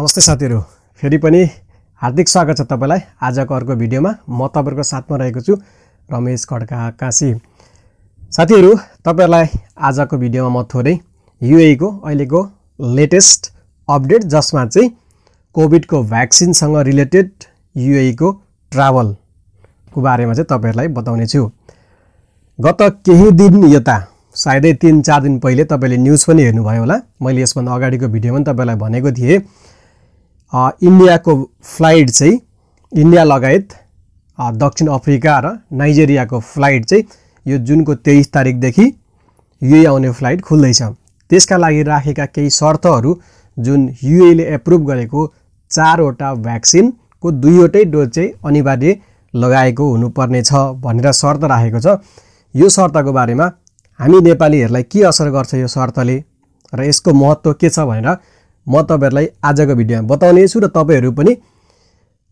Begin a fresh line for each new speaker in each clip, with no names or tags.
नमस्ते साथीहरू फेरि पनि हार्दिक स्वागत छ तपाईँलाई आजको अर्को भिडियोमा म तपाईँहरूको साथमा रहेको छु रमेश खड्का काशी साथीहरू तपाईँहरूलाई आजको भिडियोमा म थोरै युएको अहिलेको लेटेस्ट अपडेट जसमा चाहिँ कोभिडको भ्याक्सिनसँग रिलेटेड युएको ट्राभलको बारेमा चाहिँ तपाईँहरूलाई बताउने छु गत केही दिन यता सायदै तिन चार दिन पहिले तपाईँले न्युज पनि हेर्नुभयो होला मैले यसभन्दा अगाडिको भिडियो पनि तपाईँलाई भनेको थिएँ इन्डियाको फ्लाइट चाहिँ इन्डिया लगायत दक्षिण अफ्रिका र नाइजेरियाको फ्लाइट चाहिँ यो जुनको तेइस तारिकदेखि युए आउने फ्लाइट खुल्दैछ त्यसका लागि राखेका केही शर्तहरू जुन युएले एप्रुभ गरेको चारवटा भ्याक्सिनको दुईवटै डोज चाहिँ अनिवार्य लगाएको हुनुपर्ने छ भनेर शर्त राखेको छ यो शर्तको बारेमा हामी नेपालीहरूलाई के असर गर्छ यो शर्तले र यसको महत्त्व के छ भनेर म तपाईँहरूलाई आजको भिडियोमा बताउने छु र तपाईँहरू पनि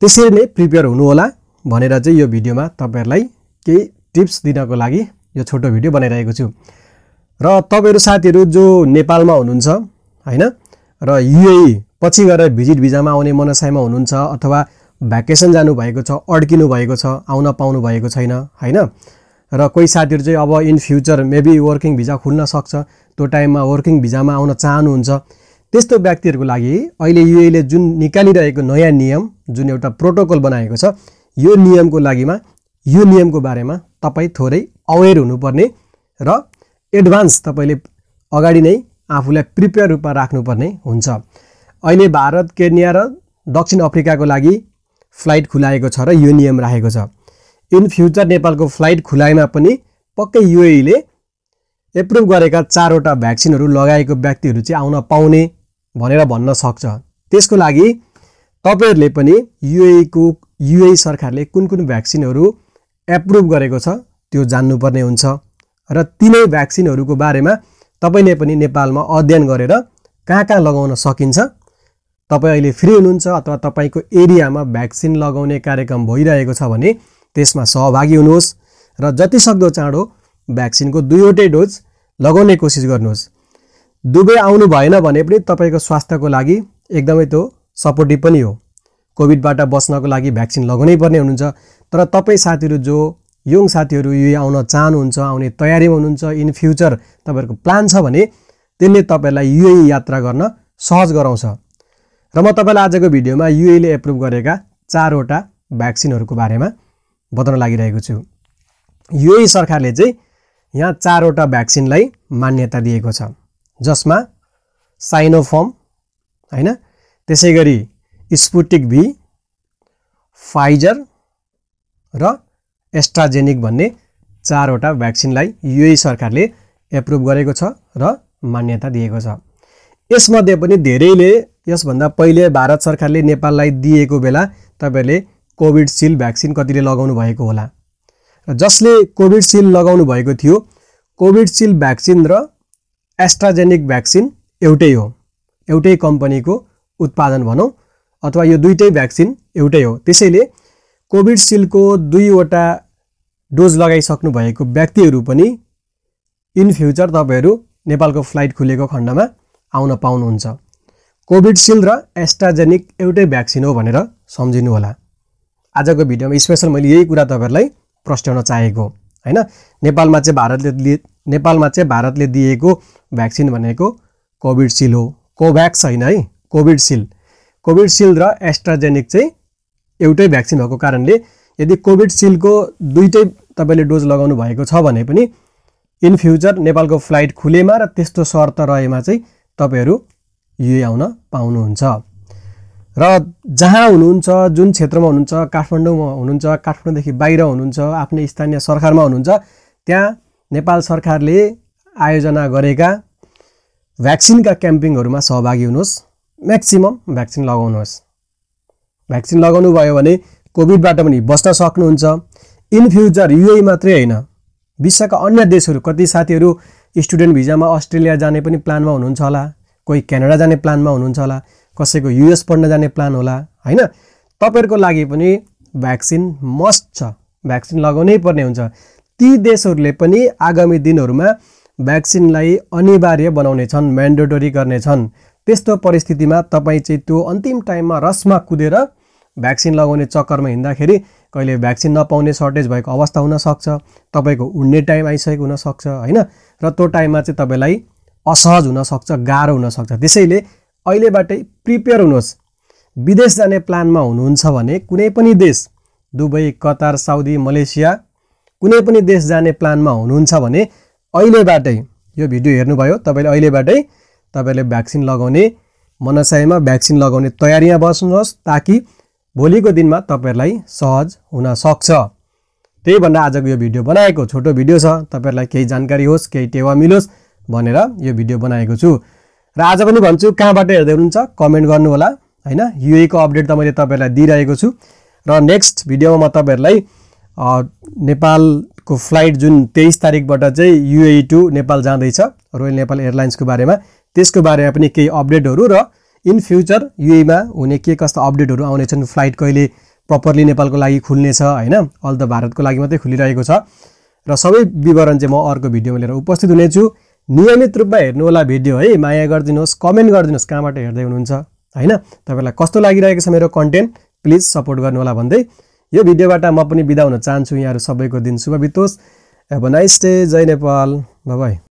त्यसरी नै प्रिपेयर हुनुहोला भनेर चाहिँ यो भिडियोमा तपाईँहरूलाई केही टिप्स दिनको लागि यो छोटो भिडियो बनाइरहेको छु र तपाईँहरू साथीहरू जो नेपालमा हुनुहुन्छ होइन र युए e पछि गएर भिजिट भिजामा आउने मनसायमा हुनुहुन्छ अथवा भ्याकेसन जानुभएको छ अड्किनु भएको छ आउन पाउनु भएको छैन होइन र कोही साथीहरू चाहिँ अब in future maybe working visa खुल्न सक्छ त्यो टाइममा वर्किङ भिजामा आउन चाहनुहुन्छ त्यस्तो व्यक्तिहरूको लागि अहिले युएले जुन निकालिरहेको नयाँ नियम जुन एउटा प्रोटोकल बनाएको छ यो नियमको लागिमा यो नियमको बारेमा तपाईँ थोरै अवेर हुनुपर्ने र एडभान्स तपाईँले अगाडि नै आफूलाई प्रिपेयर रूपमा राख्नुपर्ने हुन्छ अहिले भारत केन्या र दक्षिण अफ्रिकाको लागि फ्लाइट खुलाएको छ र यो नियम राखेको छ इन फ्युचर नेपालको फ्लाइट खुलाएमा पनि पक्कै युएले एप्रुभ गरेका चारवटा भ्याक्सिनहरू लगाएको व्यक्तिहरू चाहिँ आउन पाउने भनेर भन्न सक्छ त्यसको लागि तपाईँहरूले पनि युएको युए सरकारले कुन कुन भ्याक्सिनहरू एप्रुभ गरेको छ त्यो जान्नुपर्ने हुन्छ र तिनै भ्याक्सिनहरूको बारेमा तपाईँले पनि नेपालमा अध्ययन गरेर कहाँ कहाँ लगाउन सकिन्छ तपाईँ अहिले फ्री हुनुहुन्छ अथवा तपाईँको एरियामा भ्याक्सिन लगाउने कार्यक्रम भइरहेको छ भने त्यसमा सहभागी हुनुहोस् र जतिसक्दो चाँडो भ्याक्सिनको दुईवटै डोज लगाउने कोसिस गर्नुहोस् दुबई आउनु भएन भने पनि तपाईँको स्वास्थ्यको लागि एकदमै त्यो सपोर्टिभ पनि हो कोभिडबाट बस्नको लागि भ्याक्सिन लगाउनै पर्ने हुनुहुन्छ तर तपाईँ साथीहरू जो यङ साथीहरू यो आउन चाहनुहुन्छ आउने तयारीमा हुनुहुन्छ इन फ्युचर तपाईँहरूको प्लान छ भने त्यसले तपाईँलाई युए यात्रा गर्न सहज गराउँछ र म तपाईँलाई आजको भिडियोमा युएले एप्रुभ गरेका चारवटा भ्याक्सिनहरूको बारेमा बताउन लागिरहेको छु युए सरकारले चाहिँ यहाँ चारवटा भ्याक्सिनलाई मान्यता दिएको छ जसमा साइनोफर्म होइन त्यसै गरी स्पुटिक भी फाइजर र एस्ट्राजेनिक भन्ने चारवटा भ्याक्सिनलाई युए सरकारले एप्रुभ गरेको छ र मान्यता दिएको छ यसमध्ये पनि धेरैले यसभन्दा पहिले भारत सरकारले नेपाललाई दिएको बेला तपाईँहरूले कोभिडसिल्ड भ्याक्सिन कतिले लगाउनु भएको होला र जसले कोभिडसिल्ड लगाउनु भएको थियो कोभिडसिल्ड भ्याक्सिन र एस्ट्राजेनिक भ्याक्सिन एउटै हो एउटै कम्पनीको उत्पादन भनौँ अथवा यो दुइटै भ्याक्सिन एउटै हो त्यसैले कोभिडसिल्डको दुईवटा डोज लगाइसक्नु भएको व्यक्तिहरू पनि इन फ्युचर तपाईँहरू नेपालको फ्लाइट खुलेको खण्डमा आउन पाउनुहुन्छ कोभिडसिल्ड र एस्ट्राजेनिक एउटै भ्याक्सिन हो भनेर होला आजको भिडियोमा स्पेसल मैले यही कुरा तपाईँहरूलाई प्रस्ट्याउन चाहेको होइन नेपालमा चाहिँ भारतले नेपालमा चाहिँ भारतले दिएको भ्याक्सिन भनेको कोभिडसिल हो कोभ्याक्स होइन है कोभिडसिल कोभिडसिल र एस्ट्राजेनिक चाहिँ एउटै भ्याक्सिन भएको कारणले यदि कोभिडसिल्डको दुइटै तपाईँले डोज लगाउनु भएको छ भने पनि इन फ्युचर नेपालको फ्लाइट खुलेमा र त्यस्तो शर्त रहेमा चाहिँ तपाईँहरू युए आउन पाउनुहुन्छ र जहाँ हुनुहुन्छ जुन क्षेत्रमा हुनुहुन्छ काठमाडौँमा हुनुहुन्छ काठमाडौँदेखि बाहिर हुनुहुन्छ आफ्नै स्थानीय सरकारमा हुनुहुन्छ त्यहाँ नेपाल सरकारले आयोजना गरेका भ्याक्सिनका क्याम्पिङहरूमा सहभागी हुनुहोस् म्याक्सिमम् भ्याक्सिन लगाउनुहोस् भ्याक्सिन लगाउनु भयो भने कोभिडबाट पनि बस्न सक्नुहुन्छ इन फ्युचर युए मात्रै होइन विश्वका अन्य देशहरू कति साथीहरू स्टुडेन्ट भिजामा अस्ट्रेलिया जाने पनि प्लानमा हुनुहुन्छ होला कोही क्यानाडा जाने प्लानमा हुनुहुन्छ होला कसैको युएस पढ्न जाने प्लान होला होइन तपाईँहरूको लागि पनि भ्याक्सिन मस्ट छ भ्याक्सिन लगाउनै पर्ने हुन्छ ती देशहरूले पनि आगामी दिनहरूमा भ्याक्सिनलाई अनिवार्य बनाउने छन् म्यान्डेटोरी गर्नेछन् त्यस्तो परिस्थितिमा तपाईँ चाहिँ त्यो अन्तिम टाइममा रसमा कुदेर भ्याक्सिन लगाउने चक्करमा हिँड्दाखेरि कहिले भ्याक्सिन नपाउने सर्टेज भएको अवस्था हुनसक्छ तपाईँको उड्ने टाइम आइसकेको हुनसक्छ होइन र त्यो टाइममा चाहिँ तपाईँलाई असहज हुनसक्छ गाह्रो हुनसक्छ त्यसैले अहिलेबाटै प्रिपेयर हुनुहोस् विदेश जाने प्लानमा हुनुहुन्छ भने कुनै पनि देश दुबई कतार साउदी मलेसिया कुनै पनि देश जाने प्लानमा हुनुहुन्छ भने अहिलेबाटै यो भिडियो हेर्नुभयो तपाईँले अहिलेबाटै तपाईँले भ्याक्सिन लगाउने मनसायमा भ्याक्सिन लगाउने तयारीमा बस्नुहोस् ताकि भोलिको दिनमा तपाईँहरूलाई सहज हुन सक्छ त्यही भनेर आजको यो भिडियो बनाएको छोटो भिडियो छ तपाईँहरूलाई केही जानकारी होस् केही टेवा मिलोस् भनेर यो भिडियो बनाएको छु र आज पनि भन्छु कहाँबाट हेर्दै हुनुहुन्छ कमेन्ट गर्नुहोला होला होइन युएको अपडेट त मैले तपाईँहरूलाई दिइरहेको छु र नेक्स्ट भिडियोमा म तपाईँहरूलाई नेपालको फ्लाइट जुन तेइस तारिकबाट चाहिँ युए टु नेपाल जाँदैछ रोयल नेपाल एयरलाइन्सको बारेमा त्यसको बारेमा पनि केही अपडेटहरू र इन फ्युचर युएमा हुने के कस्ता अपडेटहरू आउनेछन् फ्लाइट कहिले प्रपरली नेपालको लागि खुल्नेछ होइन अल द भारतको लागि मात्रै खुलिरहेको छ र सबै विवरण चाहिँ म अर्को भिडियोमा लिएर उपस्थित हुनेछु नियमित रूपमा हेर्नुहोला भिडियो है माया गरिदिनुहोस् कमेन्ट गरिदिनुहोस् कहाँबाट हेर्दै हुनुहुन्छ होइन तपाईँलाई कस्तो लागिरहेको छ मेरो कन्टेन्ट प्लिज सपोर्ट गर्नुहोला भन्दै यो भिडियोबाट म पनि बिदा हुन चाहन्छु यहाँहरू सबैको दिन शुभ बितोस् हेभ नाइस डे जय नेपाल बाई